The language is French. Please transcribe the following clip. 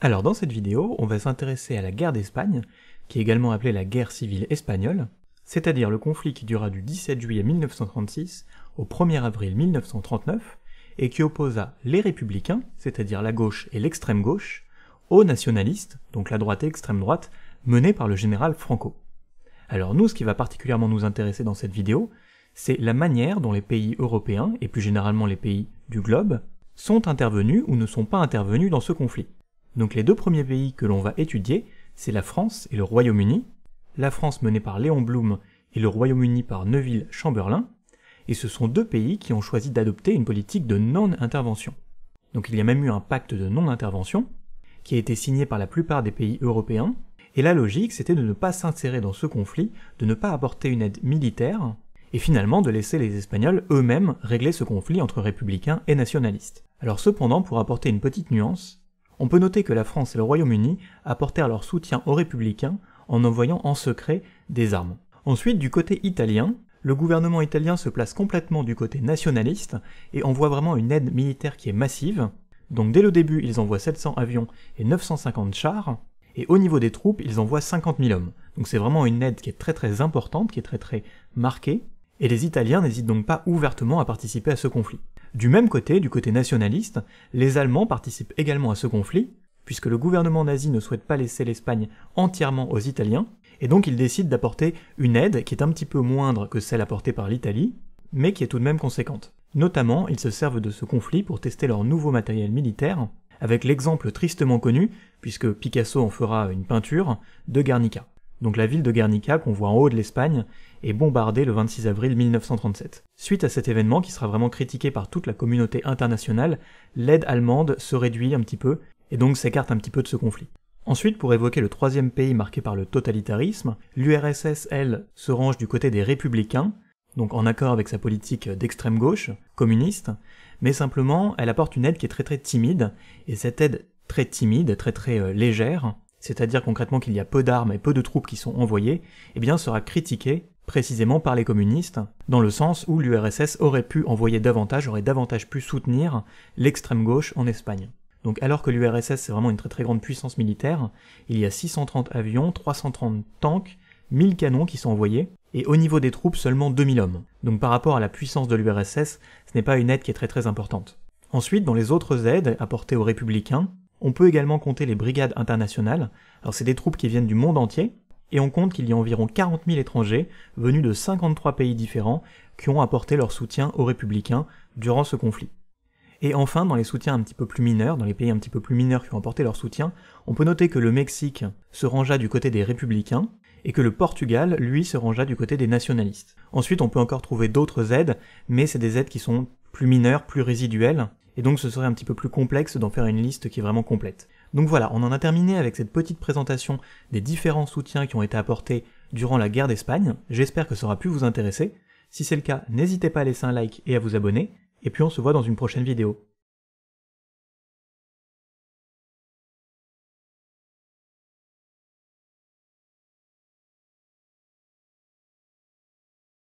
Alors dans cette vidéo, on va s'intéresser à la guerre d'Espagne, qui est également appelée la guerre civile espagnole, c'est-à-dire le conflit qui dura du 17 juillet 1936 au 1er avril 1939, et qui opposa les républicains, c'est-à-dire la gauche et l'extrême gauche, aux nationalistes, donc la droite et l'extrême droite, menés par le général Franco. Alors nous, ce qui va particulièrement nous intéresser dans cette vidéo, c'est la manière dont les pays européens, et plus généralement les pays du globe, sont intervenus ou ne sont pas intervenus dans ce conflit. Donc les deux premiers pays que l'on va étudier, c'est la France et le Royaume-Uni, la France menée par Léon Blum et le Royaume-Uni par neuville Chamberlain, et ce sont deux pays qui ont choisi d'adopter une politique de non-intervention. Donc il y a même eu un pacte de non-intervention, qui a été signé par la plupart des pays européens, et la logique c'était de ne pas s'insérer dans ce conflit, de ne pas apporter une aide militaire, et finalement de laisser les Espagnols eux-mêmes régler ce conflit entre républicains et nationalistes. Alors cependant, pour apporter une petite nuance, on peut noter que la France et le Royaume-Uni apportèrent leur soutien aux républicains en envoyant en secret des armes. Ensuite, du côté italien, le gouvernement italien se place complètement du côté nationaliste et envoie vraiment une aide militaire qui est massive. Donc dès le début, ils envoient 700 avions et 950 chars, et au niveau des troupes, ils envoient 50 000 hommes. Donc c'est vraiment une aide qui est très très importante, qui est très très marquée, et les Italiens n'hésitent donc pas ouvertement à participer à ce conflit. Du même côté, du côté nationaliste, les Allemands participent également à ce conflit, puisque le gouvernement nazi ne souhaite pas laisser l'Espagne entièrement aux Italiens, et donc ils décident d'apporter une aide qui est un petit peu moindre que celle apportée par l'Italie, mais qui est tout de même conséquente. Notamment, ils se servent de ce conflit pour tester leur nouveau matériel militaire, avec l'exemple tristement connu, puisque Picasso en fera une peinture, de Guernica donc la ville de Guernica qu'on voit en haut de l'Espagne, est bombardée le 26 avril 1937. Suite à cet événement qui sera vraiment critiqué par toute la communauté internationale, l'aide allemande se réduit un petit peu, et donc s'écarte un petit peu de ce conflit. Ensuite, pour évoquer le troisième pays marqué par le totalitarisme, l'URSS, elle, se range du côté des républicains, donc en accord avec sa politique d'extrême gauche, communiste, mais simplement elle apporte une aide qui est très très timide, et cette aide très timide, très très euh, légère, c'est-à-dire concrètement qu'il y a peu d'armes et peu de troupes qui sont envoyées, eh bien sera critiqué précisément par les communistes, dans le sens où l'URSS aurait pu envoyer davantage, aurait davantage pu soutenir l'extrême gauche en Espagne. Donc alors que l'URSS c'est vraiment une très très grande puissance militaire, il y a 630 avions, 330 tanks, 1000 canons qui sont envoyés, et au niveau des troupes seulement 2000 hommes. Donc par rapport à la puissance de l'URSS, ce n'est pas une aide qui est très très importante. Ensuite, dans les autres aides apportées aux républicains, on peut également compter les brigades internationales, alors c'est des troupes qui viennent du monde entier, et on compte qu'il y a environ 40 000 étrangers venus de 53 pays différents qui ont apporté leur soutien aux républicains durant ce conflit. Et enfin, dans les soutiens un petit peu plus mineurs, dans les pays un petit peu plus mineurs qui ont apporté leur soutien, on peut noter que le Mexique se rangea du côté des républicains et que le Portugal, lui, se rangea du côté des nationalistes. Ensuite, on peut encore trouver d'autres aides, mais c'est des aides qui sont plus mineures, plus résiduelles, et donc ce serait un petit peu plus complexe d'en faire une liste qui est vraiment complète. Donc voilà, on en a terminé avec cette petite présentation des différents soutiens qui ont été apportés durant la guerre d'Espagne, j'espère que ça aura pu vous intéresser, si c'est le cas, n'hésitez pas à laisser un like et à vous abonner, et puis on se voit dans une prochaine vidéo.